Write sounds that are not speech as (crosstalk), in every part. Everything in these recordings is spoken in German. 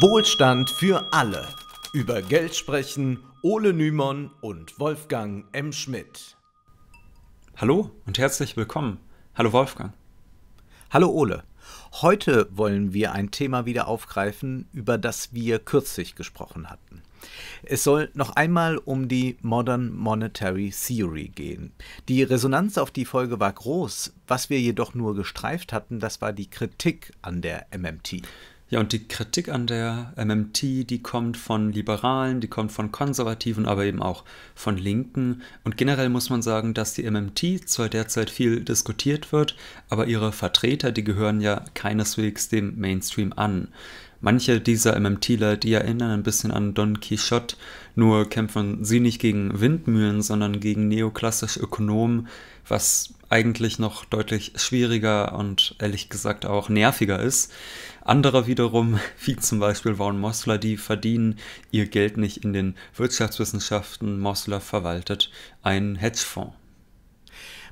Wohlstand für alle. Über Geld sprechen Ole Nymon und Wolfgang M. Schmidt. Hallo und herzlich willkommen. Hallo Wolfgang. Hallo Ole. Heute wollen wir ein Thema wieder aufgreifen, über das wir kürzlich gesprochen hatten. Es soll noch einmal um die Modern Monetary Theory gehen. Die Resonanz auf die Folge war groß, was wir jedoch nur gestreift hatten, das war die Kritik an der MMT. Ja, und die Kritik an der MMT, die kommt von Liberalen, die kommt von Konservativen, aber eben auch von Linken. Und generell muss man sagen, dass die MMT zwar derzeit viel diskutiert wird, aber ihre Vertreter, die gehören ja keineswegs dem Mainstream an. Manche dieser MMTler, die erinnern ein bisschen an Don Quixote, nur kämpfen sie nicht gegen Windmühlen, sondern gegen neoklassische Ökonomen, was eigentlich noch deutlich schwieriger und ehrlich gesagt auch nerviger ist. Andere wiederum, (laughs) wie zum Beispiel Vaughan Mosler, die verdienen ihr Geld nicht in den Wirtschaftswissenschaften. Mosler verwaltet einen Hedgefonds.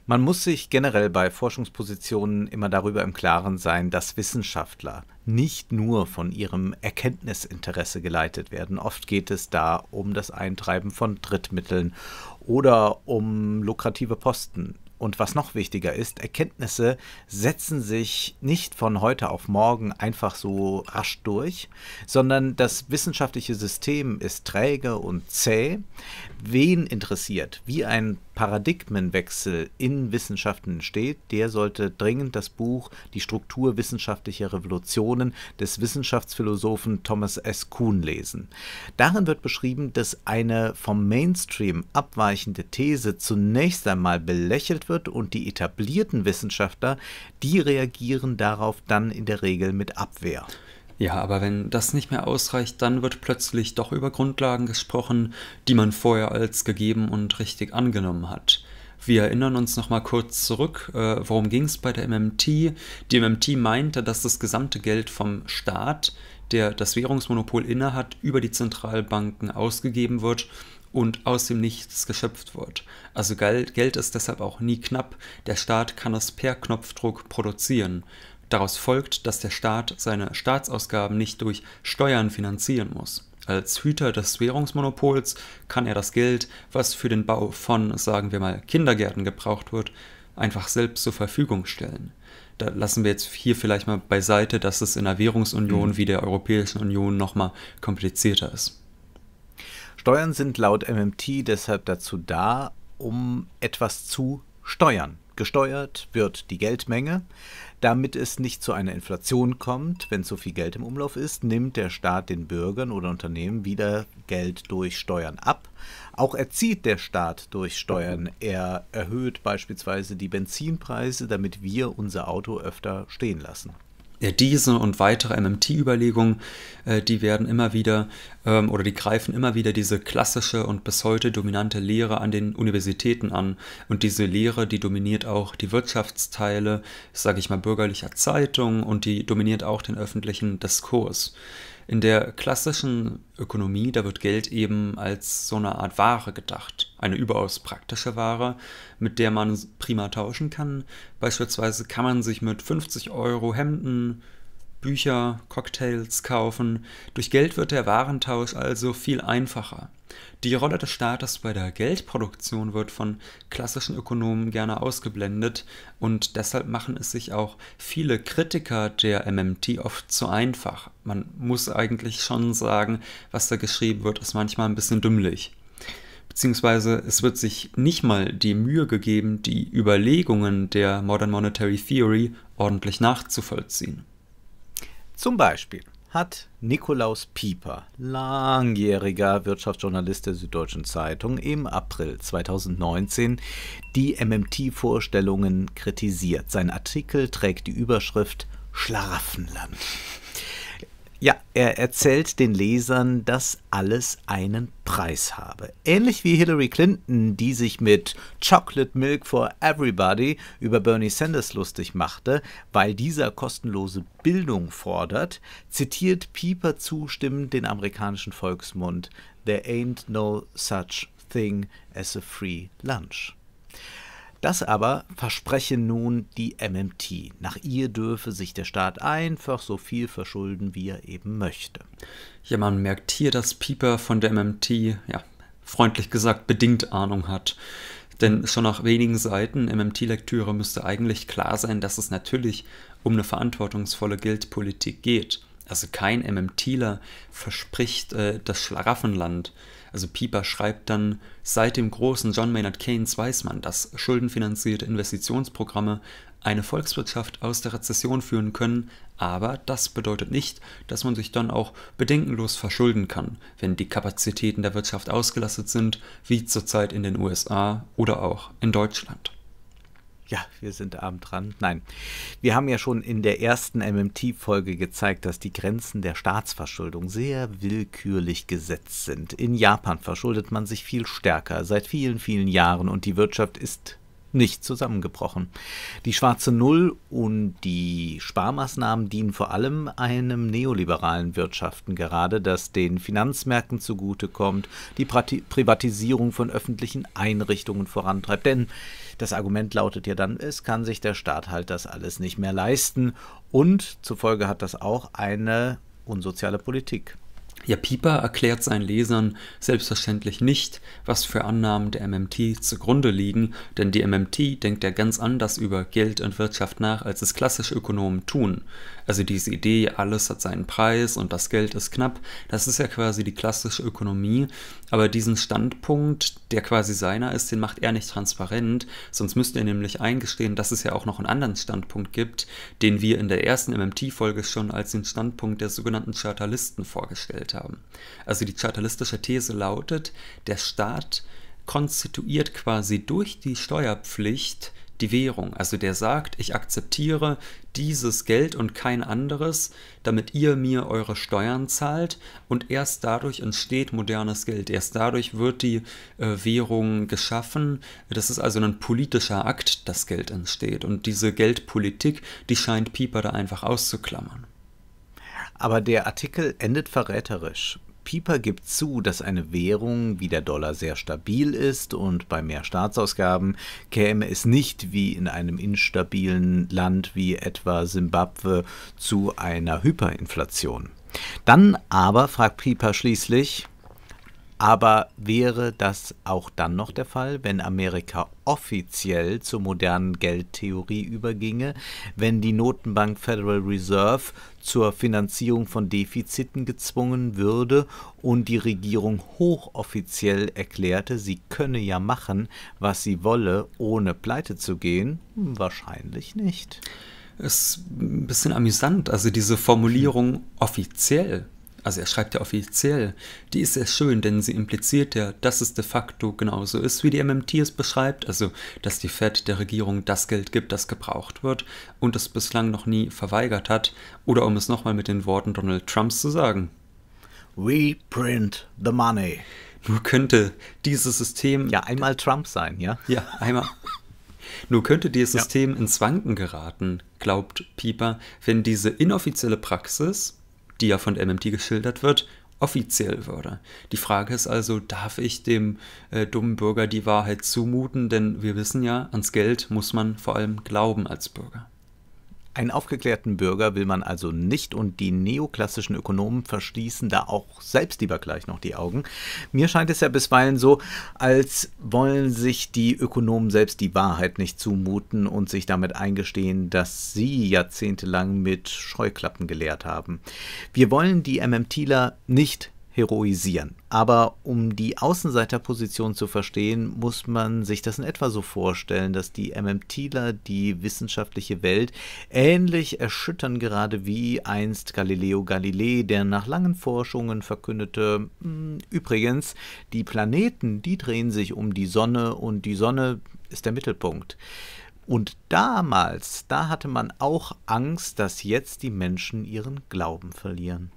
Man muss sich generell bei Forschungspositionen immer darüber im Klaren sein, dass Wissenschaftler nicht nur von ihrem Erkenntnisinteresse geleitet werden. Oft geht es da um das Eintreiben von Drittmitteln oder um lukrative Posten und was noch wichtiger ist, Erkenntnisse setzen sich nicht von heute auf morgen einfach so rasch durch, sondern das wissenschaftliche System ist träge und zäh. Wen interessiert, wie ein Paradigmenwechsel in Wissenschaften entsteht, der sollte dringend das Buch Die Struktur wissenschaftlicher Revolutionen des Wissenschaftsphilosophen Thomas S. Kuhn lesen. Darin wird beschrieben, dass eine vom Mainstream abweichende These zunächst einmal belächelt wird und die etablierten Wissenschaftler, die reagieren darauf dann in der Regel mit Abwehr. Ja, aber wenn das nicht mehr ausreicht, dann wird plötzlich doch über Grundlagen gesprochen, die man vorher als gegeben und richtig angenommen hat. Wir erinnern uns nochmal kurz zurück, äh, worum ging es bei der MMT? Die MMT meinte, dass das gesamte Geld vom Staat, der das Währungsmonopol innehat, über die Zentralbanken ausgegeben wird und aus dem Nichts geschöpft wird. Also Geld ist deshalb auch nie knapp. Der Staat kann es per Knopfdruck produzieren. Daraus folgt, dass der Staat seine Staatsausgaben nicht durch Steuern finanzieren muss. Als Hüter des Währungsmonopols kann er das Geld, was für den Bau von, sagen wir mal, Kindergärten gebraucht wird, einfach selbst zur Verfügung stellen. Da lassen wir jetzt hier vielleicht mal beiseite, dass es in einer Währungsunion mhm. wie der Europäischen Union nochmal komplizierter ist. Steuern sind laut MMT deshalb dazu da, um etwas zu steuern. Gesteuert wird die Geldmenge. Damit es nicht zu einer Inflation kommt, wenn zu viel Geld im Umlauf ist, nimmt der Staat den Bürgern oder Unternehmen wieder Geld durch Steuern ab. Auch erzieht der Staat durch Steuern. Er erhöht beispielsweise die Benzinpreise, damit wir unser Auto öfter stehen lassen diese und weitere MMT-Überlegungen, äh, die werden immer wieder ähm, oder die greifen immer wieder diese klassische und bis heute dominante Lehre an den Universitäten an. Und diese Lehre, die dominiert auch die Wirtschaftsteile, sage ich mal, bürgerlicher Zeitungen und die dominiert auch den öffentlichen Diskurs. In der klassischen Ökonomie, da wird Geld eben als so eine Art Ware gedacht. Eine überaus praktische Ware, mit der man prima tauschen kann. Beispielsweise kann man sich mit 50 Euro Hemden, Bücher, Cocktails kaufen. Durch Geld wird der Warentausch also viel einfacher. Die Rolle des Staates bei der Geldproduktion wird von klassischen Ökonomen gerne ausgeblendet und deshalb machen es sich auch viele Kritiker der MMT oft zu einfach. Man muss eigentlich schon sagen, was da geschrieben wird, ist manchmal ein bisschen dümmlich beziehungsweise es wird sich nicht mal die Mühe gegeben, die Überlegungen der Modern Monetary Theory ordentlich nachzuvollziehen. Zum Beispiel hat Nikolaus Pieper, langjähriger Wirtschaftsjournalist der Süddeutschen Zeitung, im April 2019 die MMT-Vorstellungen kritisiert. Sein Artikel trägt die Überschrift Schlaraffenland. Ja, er erzählt den Lesern, dass alles einen Preis habe. Ähnlich wie Hillary Clinton, die sich mit Chocolate Milk for Everybody über Bernie Sanders lustig machte, weil dieser kostenlose Bildung fordert, zitiert Pieper zustimmend den amerikanischen Volksmund: There ain't no such thing as a free lunch. Das aber verspreche nun die MMT. Nach ihr dürfe sich der Staat einfach so viel verschulden, wie er eben möchte. Ja, man merkt hier, dass Pieper von der MMT, ja, freundlich gesagt, bedingt Ahnung hat. Denn schon nach wenigen Seiten MMT-Lektüre müsste eigentlich klar sein, dass es natürlich um eine verantwortungsvolle Geldpolitik geht. Also kein MMTler verspricht äh, das Schlaraffenland. Also Pieper schreibt dann, seit dem großen John Maynard Keynes weiß man, dass schuldenfinanzierte Investitionsprogramme eine Volkswirtschaft aus der Rezession führen können, aber das bedeutet nicht, dass man sich dann auch bedenkenlos verschulden kann, wenn die Kapazitäten der Wirtschaft ausgelastet sind, wie zurzeit in den USA oder auch in Deutschland. Ja, wir sind abend dran. Nein, wir haben ja schon in der ersten MMT-Folge gezeigt, dass die Grenzen der Staatsverschuldung sehr willkürlich gesetzt sind. In Japan verschuldet man sich viel stärker seit vielen, vielen Jahren und die Wirtschaft ist nicht zusammengebrochen. Die schwarze Null und die Sparmaßnahmen dienen vor allem einem neoliberalen Wirtschaften gerade, das den Finanzmärkten zugutekommt, die Privatisierung von öffentlichen Einrichtungen vorantreibt. Denn das Argument lautet ja dann, es kann sich der Staat halt das alles nicht mehr leisten und zufolge hat das auch eine unsoziale Politik. Ja, Pieper erklärt seinen Lesern selbstverständlich nicht, was für Annahmen der MMT zugrunde liegen, denn die MMT denkt ja ganz anders über Geld und Wirtschaft nach, als es klassische Ökonomen tun. Also diese Idee, alles hat seinen Preis und das Geld ist knapp, das ist ja quasi die klassische Ökonomie, aber diesen Standpunkt, der quasi seiner ist, den macht er nicht transparent, sonst müsste er nämlich eingestehen, dass es ja auch noch einen anderen Standpunkt gibt, den wir in der ersten MMT-Folge schon als den Standpunkt der sogenannten Chartalisten vorgestellt entwickelt haben. Also die chartalistische These lautet, der Staat konstituiert quasi durch die Steuerpflicht die Währung. Also der sagt, ich akzeptiere dieses Geld und kein anderes, damit ihr mir eure Steuern zahlt und erst dadurch entsteht modernes Geld. Erst dadurch wird die äh, Währung geschaffen. Das ist also ein politischer Akt, dass Geld entsteht. Und diese Geldpolitik, die scheint Pieper da einfach auszuklammern. Aber der Artikel endet verräterisch. Pieper gibt zu, dass eine Währung wie der Dollar sehr stabil ist und bei mehr Staatsausgaben käme es nicht wie in einem instabilen Land wie etwa Simbabwe zu einer Hyperinflation. Dann aber, fragt Pieper schließlich, aber wäre das auch dann noch der Fall, wenn Amerika offiziell zur modernen Geldtheorie überginge, wenn die Notenbank Federal Reserve zur Finanzierung von Defiziten gezwungen würde und die Regierung hochoffiziell erklärte, sie könne ja machen, was sie wolle, ohne pleite zu gehen? Hm, wahrscheinlich nicht. Ist ein bisschen amüsant, also diese Formulierung offiziell also er schreibt ja offiziell, die ist sehr schön, denn sie impliziert ja, dass es de facto genauso ist, wie die MMT es beschreibt, also dass die Fed der Regierung das Geld gibt, das gebraucht wird und es bislang noch nie verweigert hat, oder um es nochmal mit den Worten Donald Trumps zu sagen. We print the money. Nur könnte dieses System. Ja, einmal Trump sein, ja? Ja, einmal. Nur könnte dieses ja. System ins Wanken geraten, glaubt Pieper, wenn diese inoffizielle Praxis, die ja von MMT geschildert wird, offiziell würde. Die Frage ist also, darf ich dem äh, dummen Bürger die Wahrheit zumuten? Denn wir wissen ja, ans Geld muss man vor allem glauben als Bürger. Einen aufgeklärten Bürger will man also nicht und die neoklassischen Ökonomen verschließen da auch selbst lieber gleich noch die Augen. Mir scheint es ja bisweilen so, als wollen sich die Ökonomen selbst die Wahrheit nicht zumuten und sich damit eingestehen, dass sie jahrzehntelang mit Scheuklappen gelehrt haben. Wir wollen die MMTler nicht heroisieren. Aber um die Außenseiterposition zu verstehen, muss man sich das in etwa so vorstellen, dass die MMTler die wissenschaftliche Welt ähnlich erschüttern gerade wie einst Galileo Galilei, der nach langen Forschungen verkündete, hm, übrigens, die Planeten, die drehen sich um die Sonne und die Sonne ist der Mittelpunkt. Und damals, da hatte man auch Angst, dass jetzt die Menschen ihren Glauben verlieren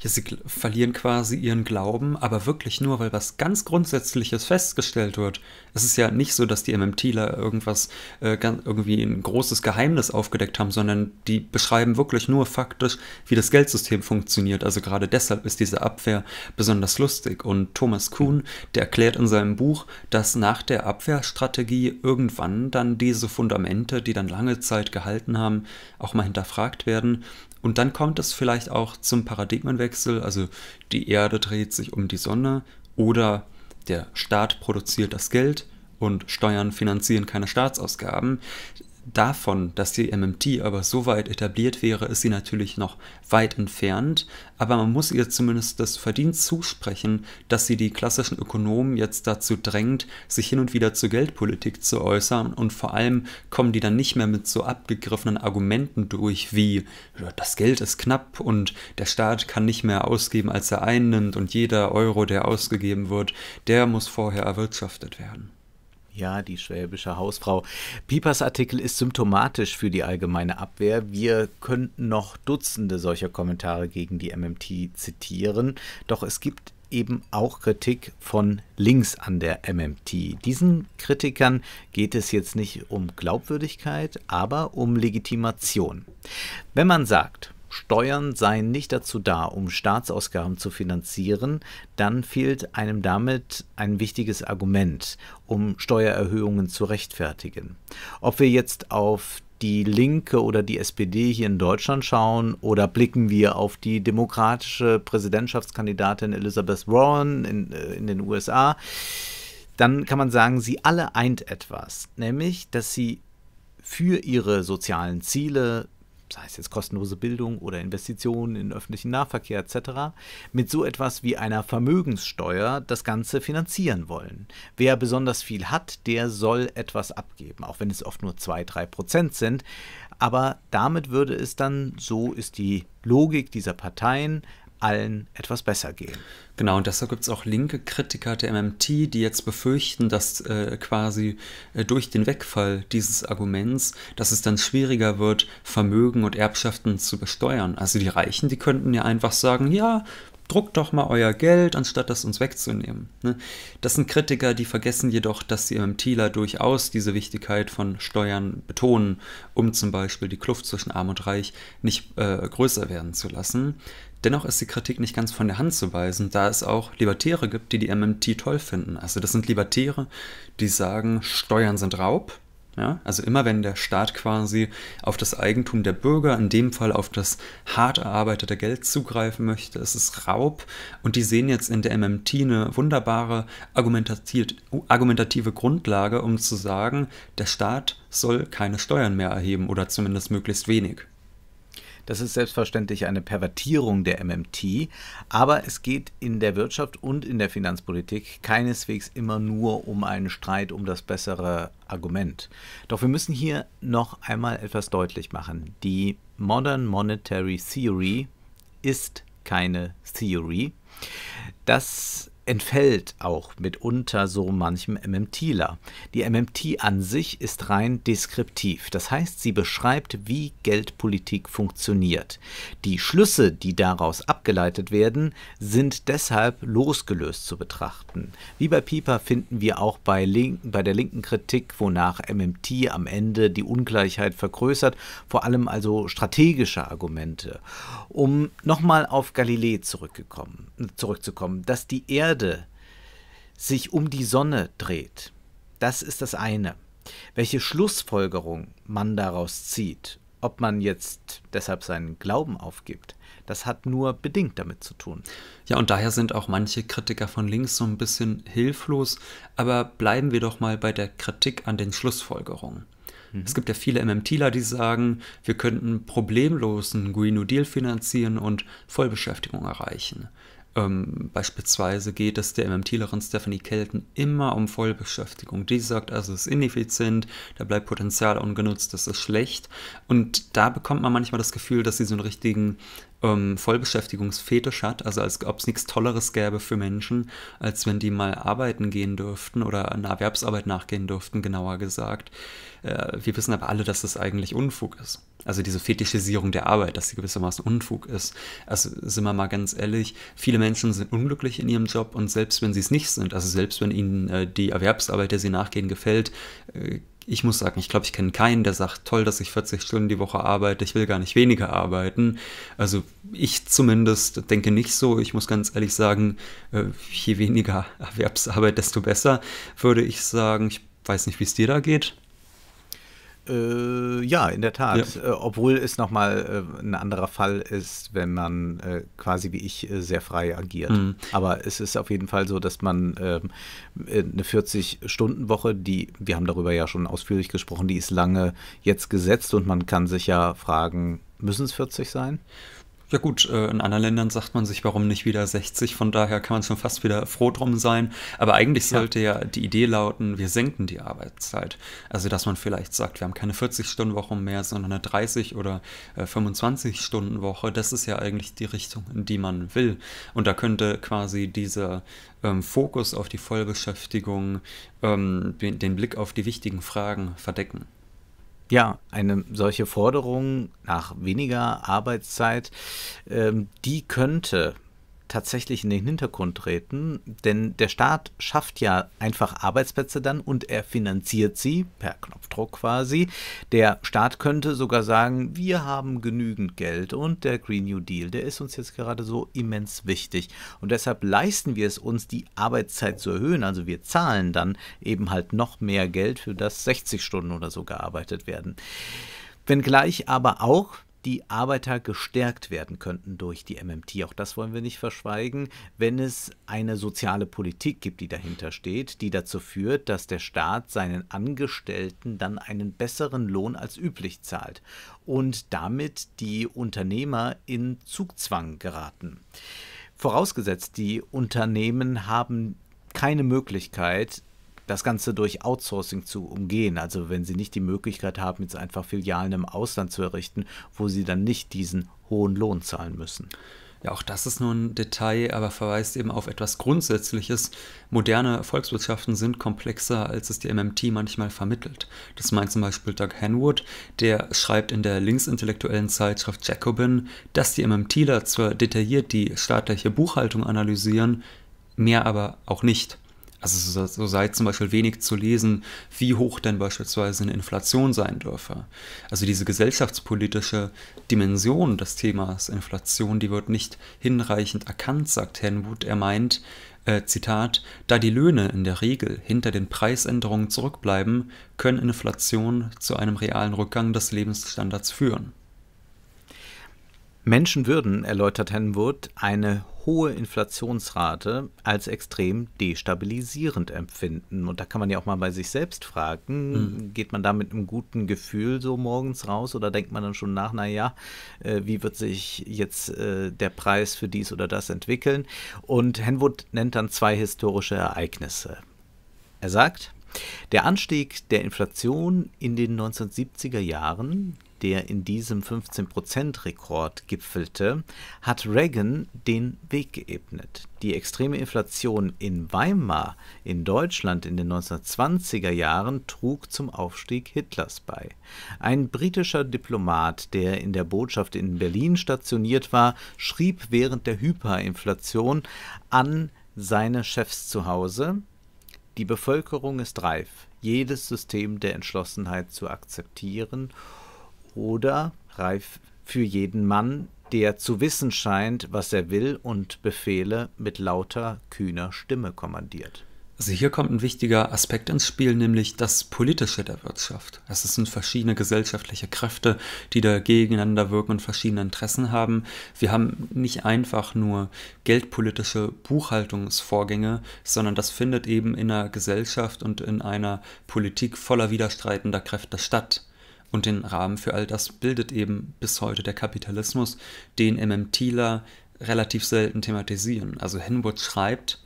ja, sie verlieren quasi ihren Glauben, aber wirklich nur, weil was ganz Grundsätzliches festgestellt wird. Es ist ja nicht so, dass die MMTler irgendwas, äh, irgendwie ein großes Geheimnis aufgedeckt haben, sondern die beschreiben wirklich nur faktisch, wie das Geldsystem funktioniert. Also gerade deshalb ist diese Abwehr besonders lustig. Und Thomas Kuhn, der erklärt in seinem Buch, dass nach der Abwehrstrategie irgendwann dann diese Fundamente, die dann lange Zeit gehalten haben, auch mal hinterfragt werden und dann kommt es vielleicht auch zum Paradigmenwechsel, also die Erde dreht sich um die Sonne oder der Staat produziert das Geld und Steuern finanzieren keine Staatsausgaben davon, dass die MMT aber so weit etabliert wäre, ist sie natürlich noch weit entfernt. Aber man muss ihr zumindest das Verdienst zusprechen, dass sie die klassischen Ökonomen jetzt dazu drängt, sich hin und wieder zur Geldpolitik zu äußern. Und vor allem kommen die dann nicht mehr mit so abgegriffenen Argumenten durch wie das Geld ist knapp und der Staat kann nicht mehr ausgeben, als er einnimmt und jeder Euro, der ausgegeben wird, der muss vorher erwirtschaftet werden. Ja, die schwäbische Hausfrau. Piepers Artikel ist symptomatisch für die allgemeine Abwehr. Wir könnten noch Dutzende solcher Kommentare gegen die MMT zitieren, doch es gibt eben auch Kritik von links an der MMT. Diesen Kritikern geht es jetzt nicht um Glaubwürdigkeit, aber um Legitimation. Wenn man sagt, Steuern seien nicht dazu da, um Staatsausgaben zu finanzieren, dann fehlt einem damit ein wichtiges Argument, um Steuererhöhungen zu rechtfertigen. Ob wir jetzt auf die Linke oder die SPD hier in Deutschland schauen oder blicken wir auf die demokratische Präsidentschaftskandidatin Elizabeth Warren in, äh, in den USA, dann kann man sagen, sie alle eint etwas, nämlich dass sie für ihre sozialen Ziele sei es jetzt kostenlose Bildung oder Investitionen in öffentlichen Nahverkehr etc., mit so etwas wie einer Vermögenssteuer das Ganze finanzieren wollen. Wer besonders viel hat, der soll etwas abgeben, auch wenn es oft nur 2-3 Prozent sind. Aber damit würde es dann, so ist die Logik dieser Parteien, allen etwas besser gehen. Genau, und deshalb gibt es auch linke Kritiker der MMT, die jetzt befürchten, dass äh, quasi äh, durch den Wegfall dieses Arguments, dass es dann schwieriger wird, Vermögen und Erbschaften zu besteuern. Also die Reichen, die könnten ja einfach sagen, ja, druckt doch mal euer Geld, anstatt das uns wegzunehmen. Ne? Das sind Kritiker, die vergessen jedoch, dass die MMTler durchaus diese Wichtigkeit von Steuern betonen, um zum Beispiel die Kluft zwischen Arm und Reich nicht äh, größer werden zu lassen. Dennoch ist die Kritik nicht ganz von der Hand zu weisen, da es auch Libertäre gibt, die die MMT toll finden. Also das sind Libertäre, die sagen, Steuern sind Raub, ja? Also immer wenn der Staat quasi auf das Eigentum der Bürger, in dem Fall auf das hart erarbeitete Geld zugreifen möchte, ist es Raub. Und die sehen jetzt in der MMT eine wunderbare argumentative Grundlage, um zu sagen, der Staat soll keine Steuern mehr erheben oder zumindest möglichst wenig. Das ist selbstverständlich eine Pervertierung der MMT, aber es geht in der Wirtschaft und in der Finanzpolitik keineswegs immer nur um einen Streit um das bessere Argument. Doch wir müssen hier noch einmal etwas deutlich machen. Die Modern Monetary Theory ist keine Theory. Das entfällt auch mitunter so manchem MMTler. Die MMT an sich ist rein deskriptiv, das heißt, sie beschreibt, wie Geldpolitik funktioniert. Die Schlüsse, die daraus abgeleitet werden, sind deshalb losgelöst zu betrachten. Wie bei Pieper finden wir auch bei, Link bei der linken Kritik, wonach MMT am Ende die Ungleichheit vergrößert, vor allem also strategische Argumente. Um nochmal auf Galilei zurückgekommen, zurückzukommen, dass die Erde Erde sich um die Sonne dreht. Das ist das eine. Welche Schlussfolgerung man daraus zieht, ob man jetzt deshalb seinen Glauben aufgibt, das hat nur bedingt damit zu tun. Ja, und daher sind auch manche Kritiker von links so ein bisschen hilflos. Aber bleiben wir doch mal bei der Kritik an den Schlussfolgerungen. Mhm. Es gibt ja viele MMTler, die sagen, wir könnten problemlos einen Green New Deal finanzieren und Vollbeschäftigung erreichen. Ähm, beispielsweise geht es der MMTlerin Stephanie Kelton immer um Vollbeschäftigung. Die sagt also, es ist ineffizient, da bleibt Potenzial ungenutzt, das ist schlecht. Und da bekommt man manchmal das Gefühl, dass sie so einen richtigen ähm, Vollbeschäftigungsfetisch hat, also als ob es nichts Tolleres gäbe für Menschen, als wenn die mal arbeiten gehen dürften oder einer Erwerbsarbeit nachgehen dürften, genauer gesagt. Äh, wir wissen aber alle, dass das eigentlich Unfug ist. Also diese Fetischisierung der Arbeit, dass sie gewissermaßen Unfug ist. Also sind wir mal ganz ehrlich, viele Menschen sind unglücklich in ihrem Job und selbst wenn sie es nicht sind, also selbst wenn ihnen äh, die Erwerbsarbeit, der sie nachgehen, gefällt, äh, ich muss sagen, ich glaube, ich kenne keinen, der sagt, toll, dass ich 40 Stunden die Woche arbeite, ich will gar nicht weniger arbeiten. Also ich zumindest denke nicht so. Ich muss ganz ehrlich sagen, äh, je weniger (laughs) Erwerbsarbeit, desto besser, würde ich sagen. Ich weiß nicht, wie es dir da geht. Äh, ja, in der Tat. Ja. Äh, obwohl es nochmal äh, ein anderer Fall ist, wenn man äh, quasi wie ich äh, sehr frei agiert. Mhm. Aber es ist auf jeden Fall so, dass man ähm, äh, eine 40-Stunden-Woche, die, wir haben darüber ja schon ausführlich gesprochen, die ist lange jetzt gesetzt und man kann sich ja fragen, müssen es 40 sein? Ja gut, äh, in anderen Ländern sagt man sich, warum nicht wieder 60, von daher kann man schon fast wieder froh drum sein. Aber eigentlich sollte ja. ja die Idee lauten, wir senken die Arbeitszeit. Also dass man vielleicht sagt, wir haben keine 40-Stunden-Woche mehr, sondern eine 30- oder 25-Stunden-Woche. Äh, das ist ja eigentlich die Richtung, in die man will. Und da könnte quasi dieser ähm, Fokus auf die Vollbeschäftigung ähm, den Blick auf die wichtigen Fragen verdecken. Ja, eine solche Forderung nach weniger Arbeitszeit, ähm, die könnte tatsächlich in den Hintergrund treten, denn der Staat schafft ja einfach Arbeitsplätze dann und er finanziert sie per Knopfdruck quasi. Der Staat könnte sogar sagen, wir haben genügend Geld und der Green New Deal, der ist uns jetzt gerade so immens wichtig und deshalb leisten wir es uns, die Arbeitszeit zu erhöhen. Also wir zahlen dann eben halt noch mehr Geld für das 60 Stunden oder so gearbeitet werden. Wenngleich aber auch die Arbeiter gestärkt werden könnten durch die MMT. Auch das wollen wir nicht verschweigen, wenn es eine soziale Politik gibt, die dahinter steht, die dazu führt, dass der Staat seinen Angestellten dann einen besseren Lohn als üblich zahlt und damit die Unternehmer in Zugzwang geraten. Vorausgesetzt, die Unternehmen haben keine Möglichkeit, das Ganze durch Outsourcing zu umgehen. Also wenn sie nicht die Möglichkeit haben, jetzt einfach Filialen im Ausland zu errichten, wo sie dann nicht diesen hohen Lohn zahlen müssen. Ja, auch das ist nur ein Detail, aber verweist eben auf etwas Grundsätzliches. Moderne Volkswirtschaften sind komplexer, als es die MMT manchmal vermittelt. Das meint zum Beispiel Doug Henwood, der schreibt in der linksintellektuellen Zeitschrift Jacobin, dass die MMTler zwar detailliert die staatliche Buchhaltung analysieren, mehr aber auch nicht. Also so, so sei zum Beispiel wenig zu lesen, wie hoch denn beispielsweise eine Inflation sein dürfe. Also diese gesellschaftspolitische Dimension des Themas Inflation, die wird nicht hinreichend erkannt, sagt Henwood. Er meint, äh, Zitat, da die Löhne in der Regel hinter den Preisänderungen zurückbleiben, können Inflation zu einem realen Rückgang des Lebensstandards führen. Menschen würden, erläutert Henwood, eine hohe Inflationsrate als extrem destabilisierend empfinden. Und da kann man ja auch mal bei sich selbst fragen, mhm. geht man da mit einem guten Gefühl so morgens raus oder denkt man dann schon nach, naja, äh, wie wird sich jetzt äh, der Preis für dies oder das entwickeln? Und Henwood nennt dann zwei historische Ereignisse. Er sagt, der Anstieg der Inflation in den 1970er Jahren der in diesem 15-Prozent-Rekord gipfelte, hat Reagan den Weg geebnet. Die extreme Inflation in Weimar in Deutschland in den 1920er Jahren trug zum Aufstieg Hitlers bei. Ein britischer Diplomat, der in der Botschaft in Berlin stationiert war, schrieb während der Hyperinflation an seine Chefs zu Hause, die Bevölkerung ist reif, jedes System der Entschlossenheit zu akzeptieren oder reif für jeden Mann, der zu wissen scheint, was er will und Befehle mit lauter, kühner Stimme kommandiert. Also hier kommt ein wichtiger Aspekt ins Spiel, nämlich das Politische der Wirtschaft. Also es sind verschiedene gesellschaftliche Kräfte, die da gegeneinander wirken und verschiedene Interessen haben. Wir haben nicht einfach nur geldpolitische Buchhaltungsvorgänge, sondern das findet eben in einer Gesellschaft und in einer Politik voller widerstreitender Kräfte statt. Und den Rahmen für all das bildet eben bis heute der Kapitalismus, den MMTler relativ selten thematisieren. Also Henwood schreibt,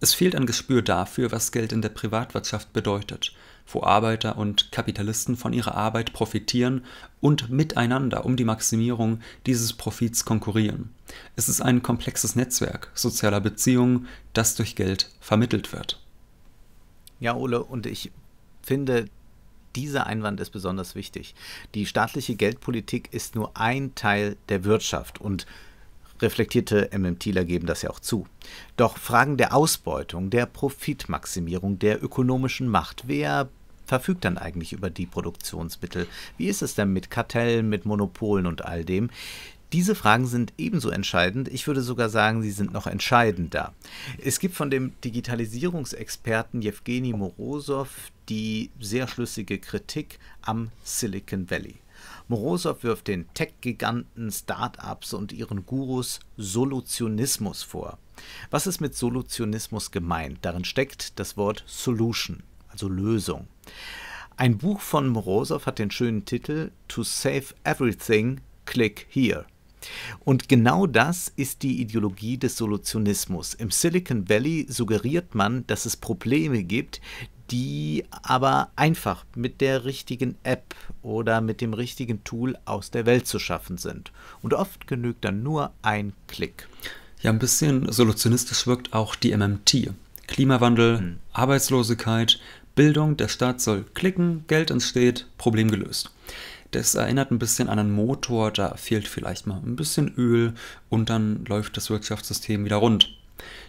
es fehlt an Gespür dafür, was Geld in der Privatwirtschaft bedeutet, wo Arbeiter und Kapitalisten von ihrer Arbeit profitieren und miteinander um die Maximierung dieses Profits konkurrieren. Es ist ein komplexes Netzwerk sozialer Beziehungen, das durch Geld vermittelt wird. Ja, Ole, und ich finde, dieser Einwand ist besonders wichtig. Die staatliche Geldpolitik ist nur ein Teil der Wirtschaft und Reflektierte MMTler geben das ja auch zu. Doch Fragen der Ausbeutung, der Profitmaximierung, der ökonomischen Macht, wer verfügt dann eigentlich über die Produktionsmittel? Wie ist es denn mit Kartellen, mit Monopolen und all dem? Diese Fragen sind ebenso entscheidend. Ich würde sogar sagen, sie sind noch entscheidender. Es gibt von dem Digitalisierungsexperten Jewgeni Morosow die sehr schlüssige Kritik am Silicon Valley. Morosow wirft den Tech-Giganten, Start-ups und ihren Gurus Solutionismus vor. Was ist mit Solutionismus gemeint? Darin steckt das Wort Solution, also Lösung. Ein Buch von Morosow hat den schönen Titel To Save Everything, Click Here. Und genau das ist die Ideologie des Solutionismus. Im Silicon Valley suggeriert man, dass es Probleme gibt, die aber einfach mit der richtigen App oder mit dem richtigen Tool aus der Welt zu schaffen sind. Und oft genügt dann nur ein Klick. Ja, ein bisschen solutionistisch wirkt auch die MMT. Klimawandel, hm. Arbeitslosigkeit, Bildung, der Staat soll klicken, Geld entsteht, Problem gelöst. Das erinnert ein bisschen an einen Motor, da fehlt vielleicht mal ein bisschen Öl und dann läuft das Wirtschaftssystem wieder rund.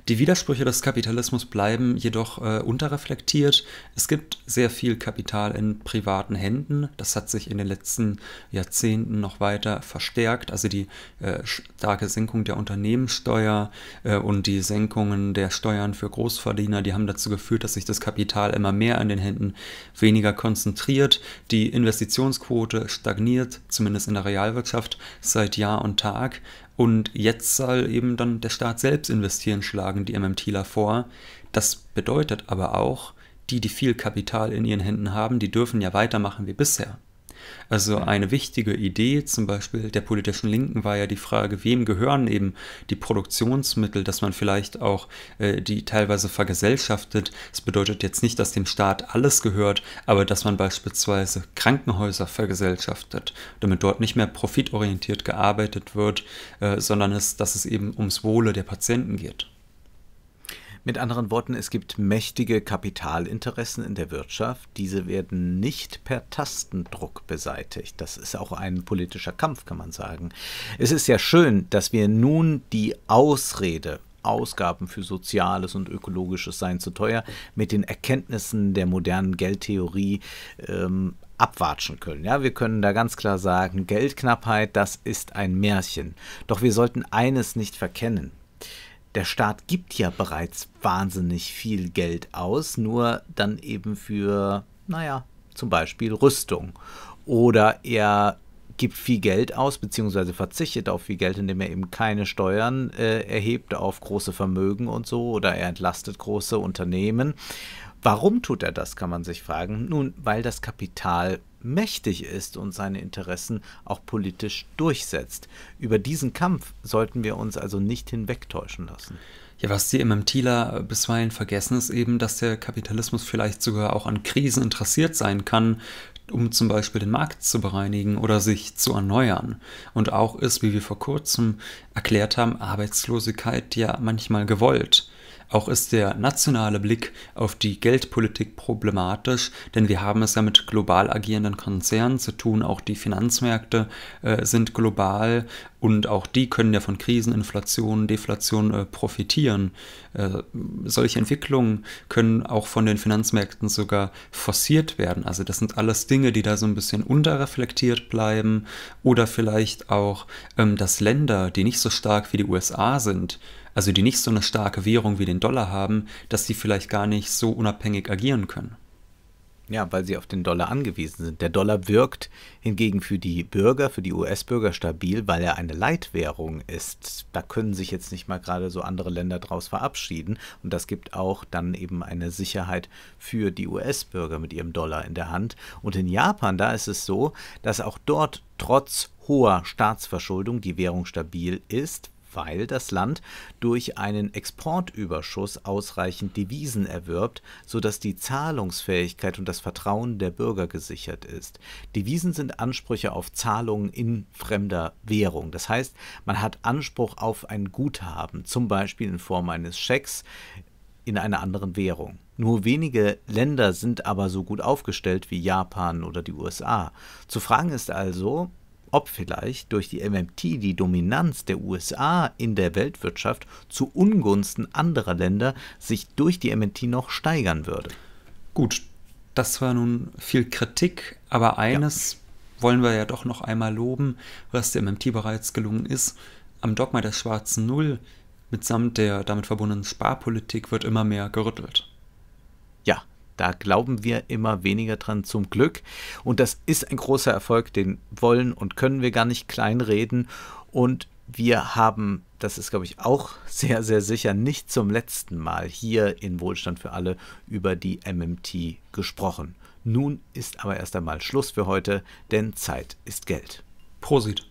Die Widersprüche des Kapitalismus bleiben jedoch äh, unterreflektiert. Es gibt sehr viel Kapital in privaten Händen. Das hat sich in den letzten Jahrzehnten noch weiter verstärkt. Also die äh, starke Senkung der Unternehmenssteuer äh, und die Senkungen der Steuern für Großverdiener, die haben dazu geführt, dass sich das Kapital immer mehr an den Händen weniger konzentriert. Die Investitionsquote stagniert, zumindest in der Realwirtschaft, seit Jahr und Tag. Und jetzt soll eben dann der Staat selbst investieren, schlagen die MMTler vor. Das bedeutet aber auch, die, die viel Kapital in ihren Händen haben, die dürfen ja weitermachen wie bisher. Also mhm. eine wichtige Idee zum Beispiel der politischen Linken war ja die Frage, wem gehören eben die Produktionsmittel, dass man vielleicht auch äh, die teilweise vergesellschaftet. Das bedeutet jetzt nicht, dass dem Staat alles gehört, aber dass man beispielsweise Krankenhäuser vergesellschaftet, damit dort nicht mehr profitorientiert gearbeitet wird, äh, sondern es, dass es eben ums Wohle der Patienten geht. Mit anderen Worten, es gibt mächtige Kapitalinteressen in der Wirtschaft. Diese werden nicht per Tastendruck beseitigt. Das ist auch ein politischer Kampf, kann man sagen. Es ist ja schön, dass wir nun die Ausrede Ausgaben für Soziales und Ökologisches seien zu teuer, mit den Erkenntnissen der modernen Geldtheorie ähm, abwatschen können. Ja, wir können da ganz klar sagen, Geldknappheit, das ist ein Märchen. Doch wir sollten eines nicht verkennen der Staat gibt ja bereits wahnsinnig viel Geld aus, nur dann eben für, naja, zum Beispiel Rüstung. Oder er gibt viel Geld aus, beziehungsweise verzichtet auf viel Geld, indem er eben keine Steuern äh, erhebt auf große Vermögen und so, oder er entlastet große Unternehmen. Warum tut er das, kann man sich fragen. Nun, weil das Kapital mächtig ist und seine Interessen auch politisch durchsetzt. Über diesen Kampf sollten wir uns also nicht hinwegtäuschen lassen. Ja, was die MMTler bisweilen vergessen, ist eben, dass der Kapitalismus vielleicht sogar auch an Krisen interessiert sein kann, um zum Beispiel den Markt zu bereinigen oder sich zu erneuern. Und auch ist, wie wir vor kurzem erklärt haben, Arbeitslosigkeit ja manchmal gewollt. Auch ist der nationale Blick auf die Geldpolitik problematisch, denn wir haben es ja mit global agierenden Konzernen zu tun. Auch die Finanzmärkte äh, sind global und auch die können ja von Krisen, Inflation, Deflation äh, profitieren. Äh, solche Entwicklungen können auch von den Finanzmärkten sogar forciert werden. Also das sind alles Dinge, die da so ein bisschen unterreflektiert bleiben oder vielleicht auch, ähm, dass Länder, die nicht so stark wie die USA sind, also die nicht so eine starke Währung wie den Dollar haben, dass sie vielleicht gar nicht so unabhängig agieren können. Ja, weil sie auf den Dollar angewiesen sind. Der Dollar wirkt hingegen für die Bürger, für die US-Bürger stabil, weil er eine Leitwährung ist. Da können sich jetzt nicht mal gerade so andere Länder draus verabschieden. Und das gibt auch dann eben eine Sicherheit für die US-Bürger mit ihrem Dollar in der Hand. Und in Japan, da ist es so, dass auch dort trotz hoher Staatsverschuldung die Währung stabil ist, weil das Land durch einen Exportüberschuss ausreichend Devisen erwirbt, sodass die Zahlungsfähigkeit und das Vertrauen der Bürger gesichert ist. Devisen sind Ansprüche auf Zahlungen in fremder Währung. Das heißt, man hat Anspruch auf ein Guthaben, zum Beispiel in Form eines Schecks in einer anderen Währung. Nur wenige Länder sind aber so gut aufgestellt wie Japan oder die USA. Zu fragen ist also, ob vielleicht durch die MMT die Dominanz der USA in der Weltwirtschaft zu Ungunsten anderer Länder sich durch die MMT noch steigern würde. Gut, das war nun viel Kritik, aber eines ja. wollen wir ja doch noch einmal loben, was der MMT bereits gelungen ist. Am Dogma der schwarzen Null mitsamt der damit verbundenen Sparpolitik wird immer mehr gerüttelt. Ja, da glauben wir immer weniger dran, zum Glück. Und das ist ein großer Erfolg, den wollen und können wir gar nicht kleinreden. Und wir haben, das ist, glaube ich, auch (laughs) sehr, sehr sicher, nicht zum letzten Mal hier in Wohlstand für alle über die MMT gesprochen. Nun ist aber erst einmal Schluss für heute, denn Zeit ist Geld. Prosit.